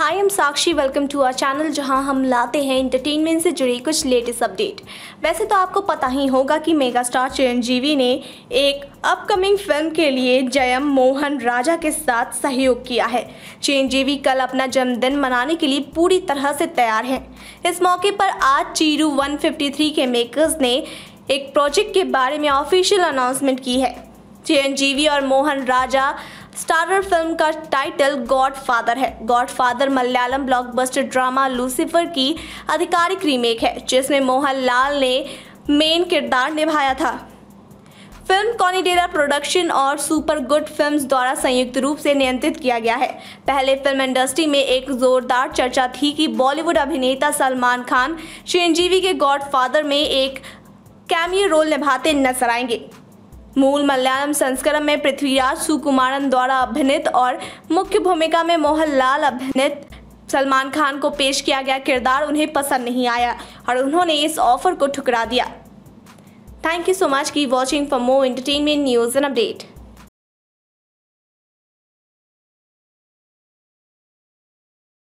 hi am Sakshi welcome to our channel जहां हम लाते हैं एंटरटेनमेंट से जुड़ी कुछ लेटेस्ट अपडेट वैसे तो आपको पता ही होगा कि मेगा स्टार चिरंजीवी ने एक अपकमिंग फिल्म के लिए जयम मोहन राजा के साथ सहयोग किया है चिरंजीवी कल अपना जन्मदिन मनाने के लिए पूरी तरह से तैयार हैं इस मौके पर आज चीरू वन के मेकर्स ने एक प्रोजेक्ट के बारे में ऑफिशियल अनाउंसमेंट की है चिरंजीवी और मोहन राजा स्टारर फिल्म का टाइटल गॉडफादर है Godfather Malayalam blockbuster drama Lucifer की आधिकारिक रीमेक है जिसमें मोहन लाल ने मेन किरदार निभाया था फिल्म कॉनिडेरा प्रोडक्शन और सुपर गुड फिल्म्स द्वारा संयुक्त रूप से नियंत्रित किया गया है पहले फिल्म इंडस्ट्री में एक जोरदार चर्चा थी कि बॉलीवुड अभिनेता सलमान खान चिरंजीवी के गॉडफादर में एक कैमियो रोल निभाते नजर आएंगे मूल मलयालम संस्करण में पृथ्वीराज सुकुमारन द्वारा अभिनित और मुख्य भूमिका में मोहनलाल अभिनित सलमान खान को पेश किया गया किरदार उन्हें पसंद नहीं आया और उन्होंने इस ऑफर को ठुकरा दिया थैंक यू सो मच की watching for more entertainment news and update